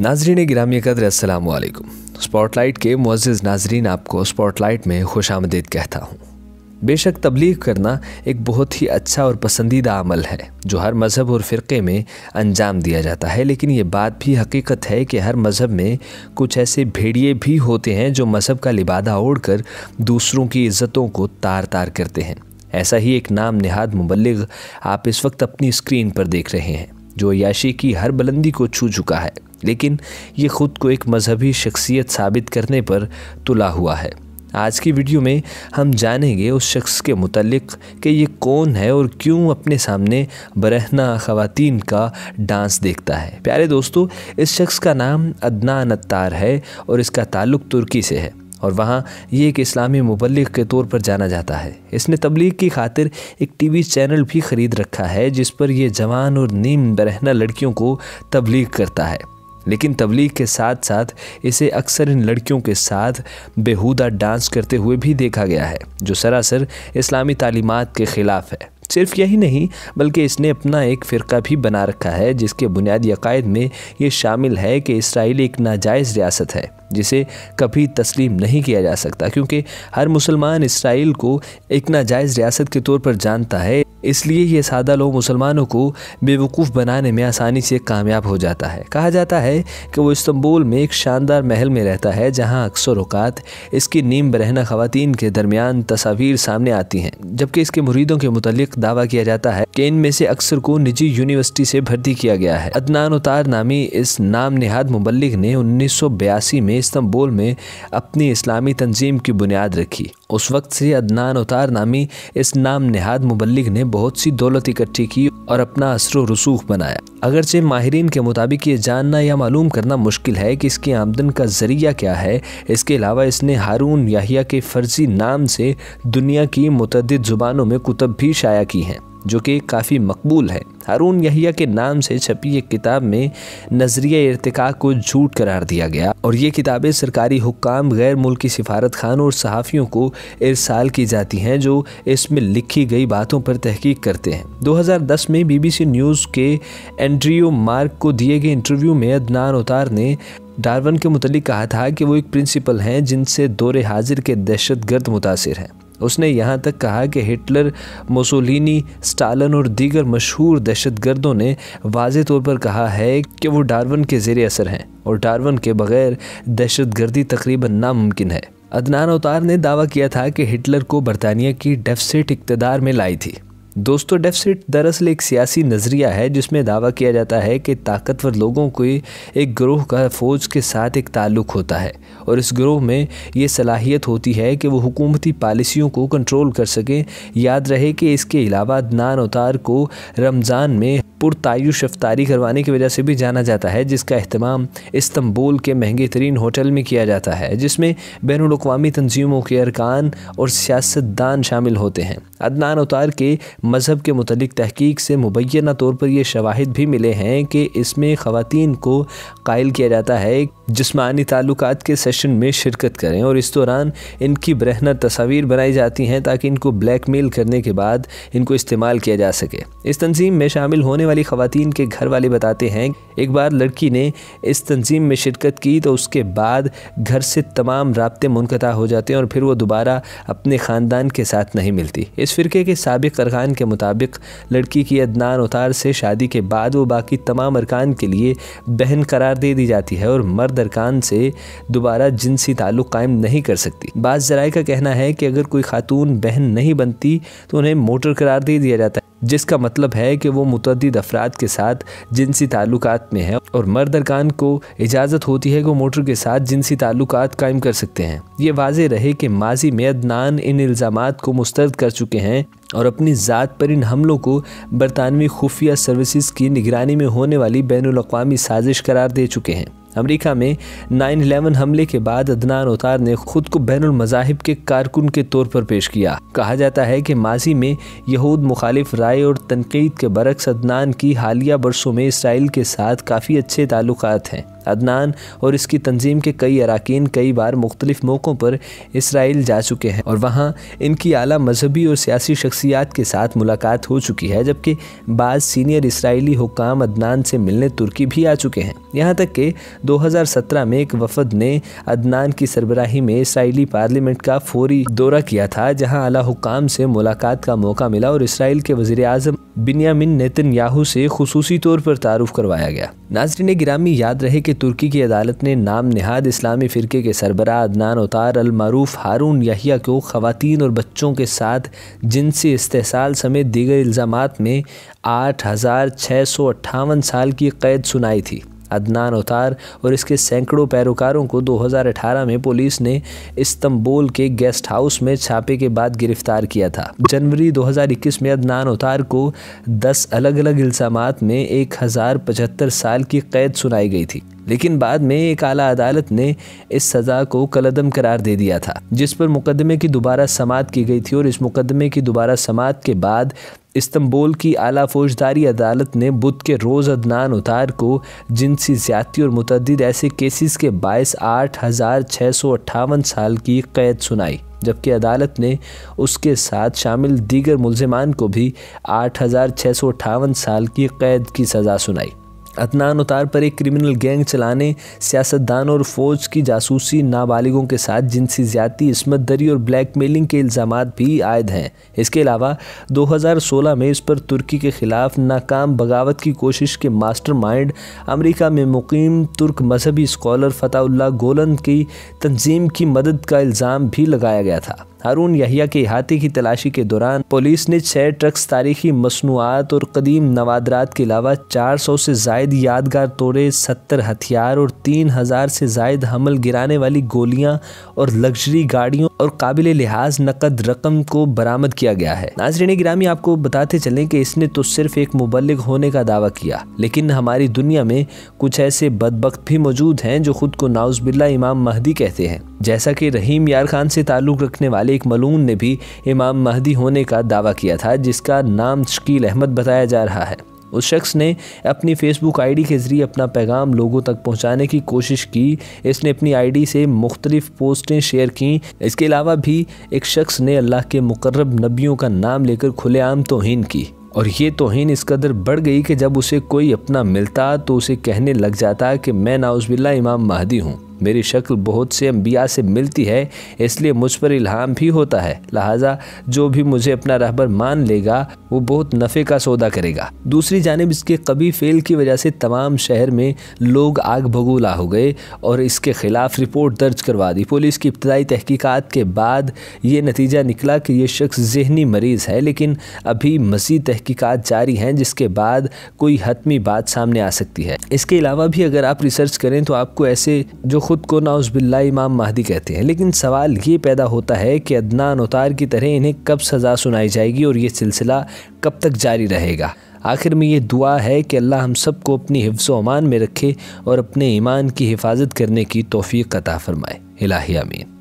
नाजरीन ग्रामी कदर असलकुम स्पॉटलाइट के मुज्ज़ नाजरीन आपको स्पॉटलाइट में खुश आमदीद कहता हूँ बेशक तबलीग करना एक बहुत ही अच्छा और पसंदीदा अमल है जो हर मज़हब और फ़िरक़े में अंजाम दिया जाता है लेकिन ये बात भी हकीकत है कि हर मज़हब में कुछ ऐसे भेड़िए भी होते हैं जो मज़हब का लिबादा ओढ़ कर दूसरों की इज़्ज़तों को तार तार करते हैं ऐसा ही एक नाम नहाद मुबलग आप इस वक्त अपनी स्क्रीन पर देख रहे हैं जो याशी की हर बुलंदी को छू चुका है लेकिन ये ख़ुद को एक मजहबी शख्सियत साबित करने पर तुला हुआ है आज की वीडियो में हम जानेंगे उस शख्स के मुतलक कि ये कौन है और क्यों अपने सामने बरहना ख़वातीन का डांस देखता है प्यारे दोस्तों इस शख्स का नाम अदनान अत्तार है और इसका ताल्लुक़ तुर्की से है और वहाँ ये एक इस्लामी मुबलक के तौर पर जाना जाता है इसने तबलीग की खातिर एक टीवी चैनल भी ख़रीद रखा है जिस पर यह जवान और नीम बरहना लड़कियों को तबलीग करता है लेकिन तबलीग के साथ साथ इसे अक्सर इन लड़कियों के साथ बेहूदा डांस करते हुए भी देखा गया है जो सरासर इस्लामी तालीमत के ख़िलाफ़ है सिर्फ यही नहीं बल्कि इसने अपना एक फ़िरका भी बना रखा है जिसके बुनियादी अकायद में ये शामिल है कि इसराइल एक नाजायज़ रियासत है जिसे कभी तस्लीम नहीं किया जा सकता क्योंकि हर मुसलमान इसराइल को एक नाजायज़ रियासत के तौर पर जानता है इसलिए ये सादा लोग मुसलमानों को बेवकूफ़ बनाने में आसानी से कामयाब हो जाता है कहा जाता है कि वो इस्तंबुल में एक शानदार महल में रहता है जहाँ अक्सर अवकात इसकी नीम बरहना खातन के दरमियान तस्वीर सामने आती हैं जबकि इसके मुरीदों के मुतलक दावा किया जाता है कि इनमें से अक्सर को निजी यूनिवर्सिटी से भर्ती किया गया है अदनान उतार नामी इस नाम नहाद मुबलिक ने उन्नीस में इस्तंबुल में अपनी इस्लामी तंजीम की बुनियाद रखी उस वक्त से अदनान उतार नामी इस नाम नहाद मुबलिक ने बहुत सी दौलत इकट्ठी की और अपना असर रसूख बनाया अगरचे माहरीन के मुताबिक ये जानना या मालूम करना मुश्किल है कि इसकी आमदन का जरिया क्या है इसके अलावा इसने हारून याहिया के फर्जी नाम से दुनिया की मुतद ज़ुबानों में कुतब भी शाया की हैं जो कि काफ़ी मकबूल है हारून यहिया के नाम से छपी एक किताब में नजरिया इरतका को झूठ करार दिया गया और ये किताबें सरकारी हुक्म गैर मुल्की सिफारत खान और सहाफ़ियों को इरसाल की जाती हैं जो इसमें लिखी गई बातों पर तहकीक करते हैं 2010 में बीबीसी न्यूज़ के एंड्रियो मार्क को दिए गए इंटरव्यू में अदनान उतार ने डारवन के मुतलिक कहा था कि वो एक प्रिंसिपल हैं जिनसे दौरे हाजिर के दहशत गर्द मुतासर हैं उसने यहाँ तक कहा कि हिटलर मोसोलिनी स्टालन और दीगर मशहूर दहशतगर्दों ने वाज तौर पर कहा है कि वो डारवन के जेर असर हैं और डारवन के बगैर दहशतगर्दी तकरीबन नामुमकिन है अदनान अवतार ने दावा किया था कि हिटलर को बरतानिया की डेफसेट इकतदार में लाई थी दोस्तों डेफिसिट दरअसल एक सियासी नज़रिया है जिसमें दावा किया जाता है कि ताकतवर लोगों को एक ग्रोह का फ़ौज के साथ एक ताल्लुक़ होता है और इस ग्रोह में ये सलाहियत होती है कि वो हुकूमती पॉलिसियों को कंट्रोल कर सकें याद रहे कि इसके अलावा नान उतार को रमज़ान में पुरतायुश अफ्तारी करवाने की वजह से भी जाना जाता है जिसका अहतमाम इस्तंबुल के महंगे तरीन होटल में किया जाता है जिसमें बैन अवी तनजीमों के अरकान और सियासतदान शामिल होते हैं अदनान अवतार के मज़हब के मतलब तहकीक से मुबैना तौर पर यह शवाहद भी मिले हैं कि इसमें खुतिन को कायल किया जाता है जिसमानी ताल्लुक के सेशन में शिरकत करें और इस दौरान इनकी ब्रहना तस्वीर बनाई जाती हैं ताकि इनको ब्लैक मेल करने के बाद इनको इस्तेमाल किया जा सके इस तंजीम में शामिल होने वाली खातन के घर वाले बताते हैं एक बार लड़की ने इस तंजीम में शिरकत की तो उसके बाद घर से तमाम रबते मुनक़ा हो जाते हैं और फिर वो दोबारा अपने ख़ानदान के साथ नहीं मिलती इस फ़िरके के सबक अरकान के मुताबिक लड़की की अदनान उतार से शादी के बाद वो बाकी तमाम अरकान के लिए बहन करार दे दी जाती है और मर्द अरकान से दोबारा जिनसी ताल्लुक़ कायम नहीं कर सकती बाद जराए का कहना है कि अगर कोई खातून बहन नहीं बनती तो उन्हें मोटर करार दे दिया जाता है जिसका मतलब है कि वो मुतद अफराद के साथ जिनसी ताल्लुक में है और मर्द अरकान को इजाज़त होती है कि वो मोटर के साथ जिनसी ताल्लुक कायम कर सकते हैं ये वाज रहे कि माजी में अदनान इन इल्ज़ाम को मुस्तरद कर चुके हैं और अपनी ज़ात पर इन हमलों को बरतानवी खुफिया सर्विसज़ की निगरानी में होने वाली बैन अवी साजिश करार दे चुके हैं अमेरिका में 9/11 हमले के बाद अदनान उतार ने खुद को बैन मजाहिब के कारकुन के तौर पर पेश किया कहा जाता है कि माजी में यहूद मुखालिफ राय और तनकीद के बरक्स अदनान की हालिया बरसों में इसराइल के साथ काफ़ी अच्छे ताल्लुक हैं अदनान और इसकी तंजीम के कई अरकान कई बार मुख्तलिफ मौक़ों पर इसराइल जा चुके हैं और वहाँ इनकी अली मजहबी और सियासी शख्सियात के साथ मुलाकात हो चुकी है जबकि बाद सीनियर इसराइली हुकाम अदनान से मिलने तुर्की भी आ चुके हैं यहाँ तक कि 2017 में एक वफद ने अदनान की सरबराही में इसराइली पार्लियामेंट का फौरी दौरा किया था जहाँ अला हुकाम से मुलाकात का मौका मिला और इसराइल के वजीर अजम बिनियामिन नितिन याहू से खसूसी तौर पर तारुफ करवाया गया नाजरीन गिरामी याद रहे कि तुर्की की अदालत ने नाम नहाद इस्लामी फ़िरके के सरबरा अदनान उतार अलमारूफ हारून याहिया को ख़वातीन और बच्चों के साथ जिनसी इस्तेसाल समेत दीगर इल्ज़ाम में आठ हज़ार छः सौ अट्ठावन साल की कैद सुनाई थी अदनान उतार और इसके सैकड़ों पैरोकारों को 2018 में पुलिस ने इस्तंबुल के गेस्ट हाउस में छापे के बाद गिरफ्तार किया था जनवरी 2021 में अदनान उतार को 10 अलग अलग इल्ज़ाम में एक साल की कैद सुनाई गई थी लेकिन बाद में एक आला अदालत ने इस सज़ा को कलदम करार दे दिया था जिस पर मुकदमे की दोबारा समात की गई थी और इस मुकदमे की दोबारा समात के बाद इस्तंबुल की आला फौजदारी अदालत ने बुध के रोज़ अदनान उतार को जिनसी ज्यादती और मुतद ऐसे केसेस के बायस आठ हज़ार छः सौ अट्ठावन साल की कैद सुनाई जबकि अदालत ने उसके साथ शामिल दीगर मुलजमान को भी आठ हज़ार छः सौ अट्ठावन साल की कैद की सज़ा सुनाई अदनान उतार पर एक क्रिमिनल गैंग चलाने सियासतदान और फौज की जासूसी नाबालिगों के साथ जिनसी ज़्यादा इसमत दरी और ब्लैकमेलिंग के इल्ज़ाम भी आयद हैं इसके अलावा 2016 में इस पर तुर्की के खिलाफ नाकाम बगावत की कोशिश के मास्टर माइंड अमरीका में मुकीम तुर्क मजहबी स्कॉलर फ़ताउल्ला गोलन की तंजीम की मदद का इल्ज़ाम भी लगाया गया था हारून यहिया के अहाते की तलाशी के दौरान पुलिस ने छह ट्रक्स तारीखी मसनूआत और कदीम नवादरात के अलावा 400 से जायद यादगार तोड़े सत्तर हथियार और 3000 से जायद हमल गिराने वाली गोलियां और लग्जरी गाड़ियों और काबिल लिहाज नकद रकम को बरामद किया गया है नाजरीन गिरामी आपको बताते चले की इसने तो सिर्फ एक मुबलिक होने का दावा किया लेकिन हमारी दुनिया में कुछ ऐसे बदबक भी मौजूद हैं जो खुद को नाउज बिल्ला इमाम महदी कहते हैं जैसा कि रहीम यार खान से ताल्लुक़ रखने वाले एक मलून ने भी इमाम महदी होने का दावा किया था जिसका नाम शकील अहमद बताया जा रहा है उस शख्स ने अपनी फेसबुक आईडी के ज़रिए अपना पैगाम लोगों तक पहुंचाने की कोशिश की इसने अपनी आईडी से मुख्तलिफ पोस्टें शेयर की इसके अलावा भी एक शख्स ने अल्लाह के मुकर्रब नबियों का नाम लेकर खुलेआम तोहन की और ये तोहन इस कदर बढ़ गई कि जब उसे कोई अपना मिलता तो उसे कहने लग जाता कि मैं नाउजबिल्ला इमाम महदी हूँ मेरी शक्ल बहुत से अम्बिया से मिलती है इसलिए मुझ पर इल्हाम भी होता है लिहाजा जो भी मुझे अपना रहबर मान लेगा वो बहुत नफ़े का सौदा करेगा दूसरी जानब इसके कभी फेल की वजह से तमाम शहर में लोग आग भगूला हो गए और इसके खिलाफ रिपोर्ट दर्ज करवा दी पुलिस की इब्तदाई तहकीकात के बाद ये नतीजा निकला कि ये शख्स जहनी मरीज़ है लेकिन अभी मज़ीद तहकीकत जारी हैं जिसके बाद कोई हतमी बात सामने आ सकती है इसके अलावा भी अगर आप रिसर्च करें तो आपको ऐसे जो खुद को नाउजबिल्ला इमाम महदी कहते हैं लेकिन सवाल ये पैदा होता है कि अदनान उतार की तरह इन्हें कब सज़ा सुनाई जाएगी और ये सिलसिला कब तक जारी रहेगा आखिर में ये दुआ है कि अल्लाह हम सबको अपनी हिफ्स अमान में रखे और अपने ईमान की हिफाजत करने की तोफ़ी कता फ़रमाए इलाही अमीन